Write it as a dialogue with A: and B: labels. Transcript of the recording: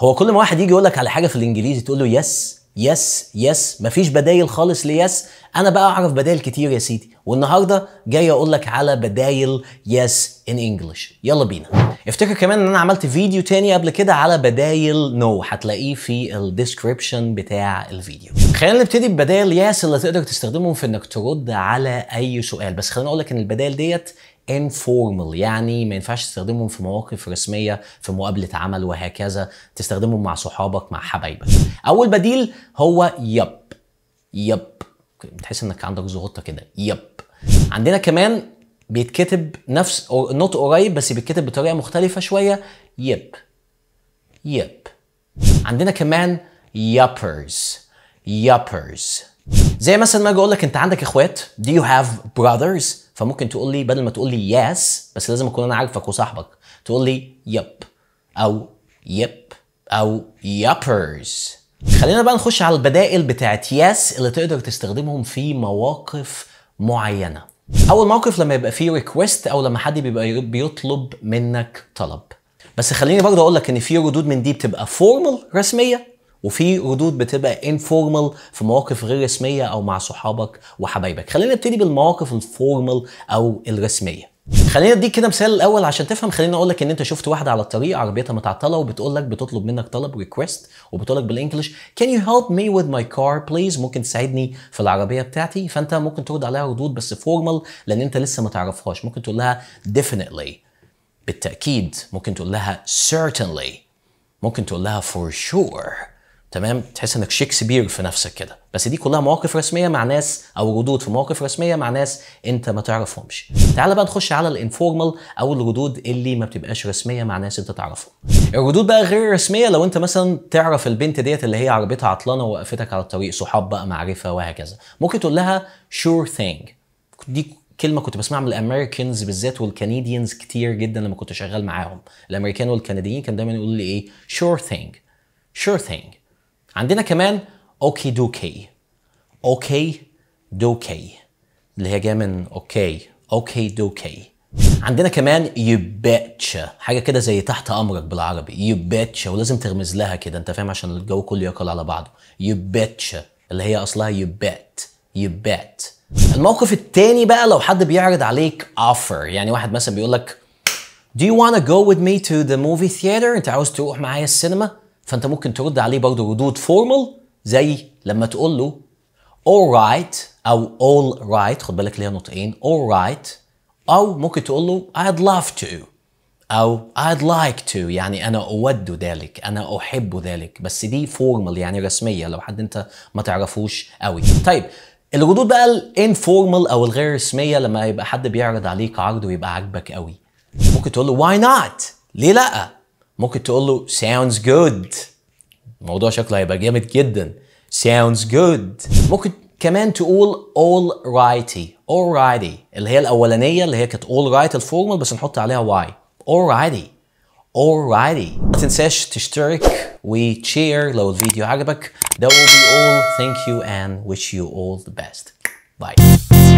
A: هو كل ما واحد يجي يقول لك على حاجه في الانجليزي تقول له يس يس يس مفيش بدايل خالص ليس انا بقى اعرف بدايل كتير يا سيدي والنهارده جاي اقول لك على بدايل يس ان انجلش يلا بينا افتكر كمان ان انا عملت فيديو تاني قبل كده على بدايل نو no. هتلاقيه في الديسكريبشن بتاع الفيديو خلينا نبتدي ببدايل يس اللي تقدر تستخدمهم في انك ترد على اي سؤال بس خليني اقول لك ان البدايل ديت informal يعني ما ينفعش تستخدمهم في مواقف رسميه في مقابله عمل وهكذا تستخدمهم مع صحابك مع حبايبك اول بديل هو يب يب تحس انك عندك زغطه كده يب عندنا كمان بيتكتب نفس نوت قريب بس بيتكتب بطريقه مختلفه شويه يب يب عندنا كمان يابرز يابرز زي مثلا ما اجي اقول لك انت عندك اخوات do you have brothers فممكن تقول لي بدل ما تقول لي يس yes, بس لازم اكون انا عارفك وصاحبك تقول لي يب او يب او يابرز خلينا بقى نخش على البدائل بتاعت يس yes اللي تقدر تستخدمهم في مواقف معينه اول موقف لما يبقى فيه ريكويست او لما حد بيبقى بيطلب منك طلب بس خليني برضه اقول لك ان في ردود من دي بتبقى فورمال رسميه وفي ردود بتبقى انفورمال في مواقف غير رسميه او مع صحابك وحبايبك خلينا نبتدي بالمواقف الفورمال او الرسميه خلينا اديك كده مثال الاول عشان تفهم خلينا اقول لك ان انت شفت واحده على الطريق عربيتها متعطله وبتقول لك بتطلب منك طلب ريكويست وبتقول لك بالانجلش كان يو هيلب مي وذ ماي كار بليز ممكن تساعدني في العربيه بتاعتي فانت ممكن ترد عليها ردود بس فورمال لان انت لسه ما تعرفهاش ممكن تقول لها ديفينتلي بالتاكيد ممكن تقول لها سيرتنلي ممكن تقول لها فور sure تمام تحس انك شكسبير في نفسك كده بس دي كلها مواقف رسميه مع ناس او ردود في مواقف رسميه مع ناس انت ما تعرفهمش تعال بقى نخش على الانفورمال او الردود اللي ما بتبقاش رسميه مع ناس انت تعرفهم الردود بقى غير رسميه لو انت مثلا تعرف البنت ديت اللي هي عربيتها عطلانه ووقفتك على الطريق صحاب بقى معرفه وهكذا ممكن تقول لها شور sure ثينج دي كلمة كنت بسمعها من الامريكانز بالذات والكنديانز كتير جدا لما كنت شغال معاهم الامريكان والكنديين كان دايما يقولوا لي ايه شور ثينج شور ثينج عندنا كمان اوكي دوكي اوكي دوكي اللي هي جايه من اوكي اوكي دوكي عندنا كمان يباتشا حاجه كده زي تحت امرك بالعربي يباتشا ولازم ترمز لها كده انت فاهم عشان الجو كله يقل على بعضه يباتشا اللي هي اصلها يو يو بيت الموقف الثاني بقى لو حد بيعرض عليك اوفر يعني واحد مثلا بيقول لك Do you want to go with me to the movie theater؟ انت عاوز تروح معايا السينما؟ فانت ممكن ترد عليه برضه ردود فورمال زي لما تقول له all right او all right خد بالك ليها نقطتين all right او ممكن تقول له I'd love to او I'd like to يعني انا اود ذلك انا احب ذلك بس دي فورمال يعني رسميه لو حد انت ما تعرفوش قوي طيب الردود بقى الانفورمال او الغير رسميه لما يبقى حد بيعرض عليك عرض ويبقى عاجبك قوي ممكن تقول له why not ليه لا ممكن تقول له sounds good الموضوع شكله هيبقى جامد جدا sounds good ممكن كمان تقول all righty all righty اللي هي الاولانيه اللي هي كانت all right الفورمال بس نحط عليها y all righty all righty ما تنساش تشترك وتشير لو الفيديو عجبك that will be all thank you and wish you all the best bye